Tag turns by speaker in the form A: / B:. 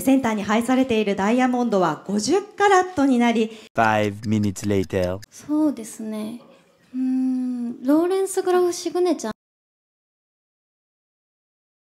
A: センターに配されているダイヤモンドは50カラットになり
B: そうですねうんローレンス・グラフ・シグネチャー